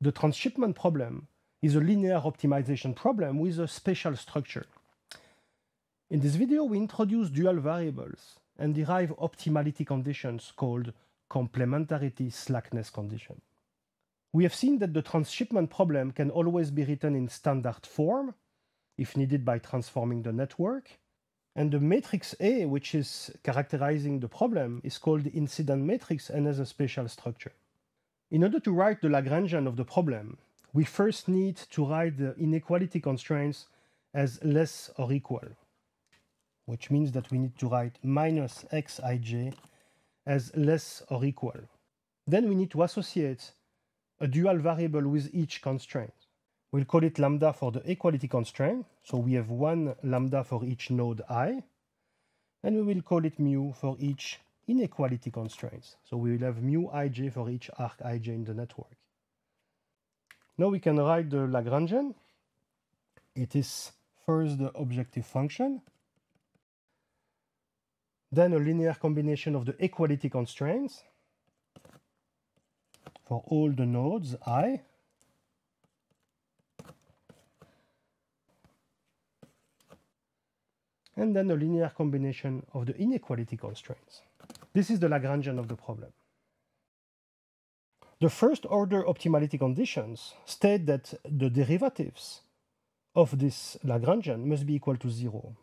the transshipment problem is a linear optimization problem with a spatial structure. In this video, we introduce dual variables and derive optimality conditions called complementarity slackness condition. We have seen that the transshipment problem can always be written in standard form, if needed by transforming the network, and the matrix A, which is characterizing the problem, is called incident matrix and has a spatial structure. In order to write the Lagrangian of the problem, we first need to write the inequality constraints as less or equal, which means that we need to write minus xij as less or equal. Then we need to associate a dual variable with each constraint. We'll call it lambda for the equality constraint, so we have one lambda for each node i, and we will call it mu for each inequality constraints. So we will have mu ij for each arc ij in the network. Now we can write the Lagrangian. It is first the objective function, then a linear combination of the equality constraints for all the nodes i, and then a linear combination of the inequality constraints. This is the Lagrangian of the problem. The first order optimality conditions state that the derivatives of this Lagrangian must be equal to zero.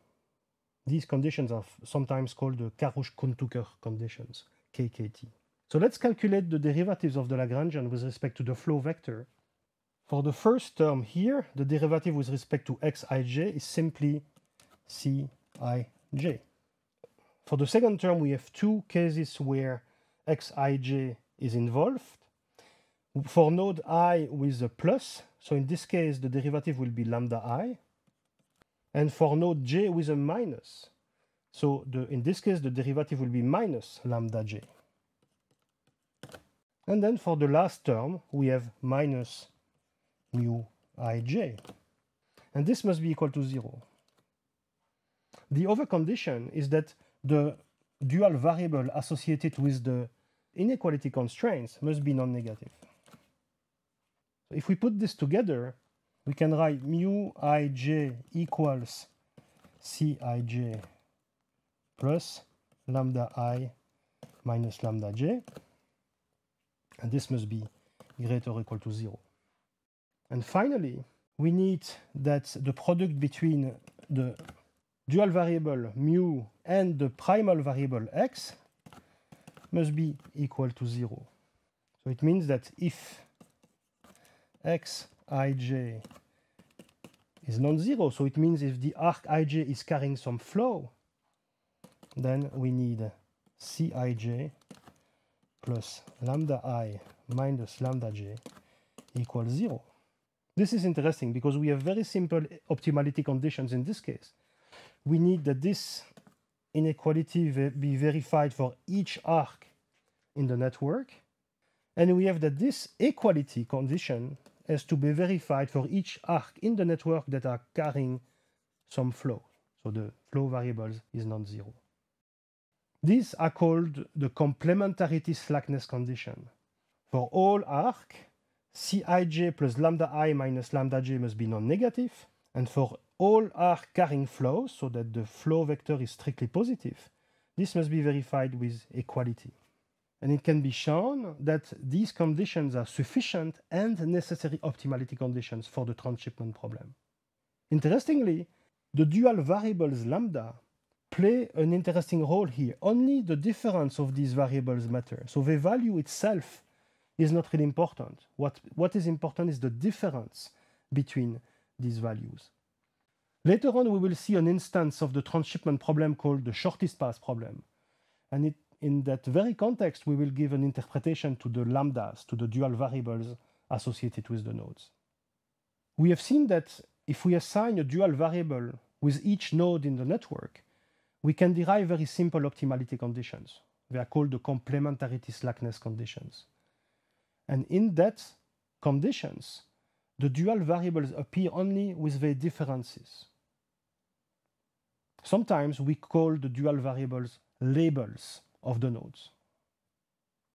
These conditions are sometimes called the Karush-Kuntuker conditions, KKT. So let's calculate the derivatives of the Lagrangian with respect to the flow vector. For the first term here, the derivative with respect to xij is simply cij for the second term, we have two cases where xij is involved. For node i with a plus, so in this case, the derivative will be lambda i. And for node j with a minus, so the, in this case, the derivative will be minus lambda j. And then for the last term, we have minus mu ij. And this must be equal to zero. The other condition is that the dual variable associated with the inequality constraints must be non-negative. If we put this together, we can write mu ij equals Cij plus lambda i minus lambda j. And this must be greater or equal to 0. And finally, we need that the product between the dual variable mu and the primal variable x must be equal to 0. So it means that if x ij is non-zero, so it means if the arc ij is carrying some flow, then we need Cij plus lambda i minus lambda j equals 0. This is interesting because we have very simple optimality conditions in this case we need that this inequality be verified for each arc in the network. And we have that this equality condition has to be verified for each arc in the network that are carrying some flow. So the flow variables is non-zero. These are called the complementarity slackness condition. For all arc, Cij plus lambda i minus lambda j must be non-negative, and for all are carrying flows so that the flow vector is strictly positive, this must be verified with equality. And it can be shown that these conditions are sufficient and necessary optimality conditions for the transshipment problem. Interestingly, the dual variables lambda play an interesting role here. Only the difference of these variables matter. So the value itself is not really important. What, what is important is the difference between these values. Later on, we will see an instance of the transshipment problem called the shortest path problem. And it, in that very context, we will give an interpretation to the lambdas, to the dual variables associated with the nodes. We have seen that if we assign a dual variable with each node in the network, we can derive very simple optimality conditions. They are called the complementarity slackness conditions. And in that conditions, the dual variables appear only with their differences. Sometimes we call the dual variables labels of the nodes.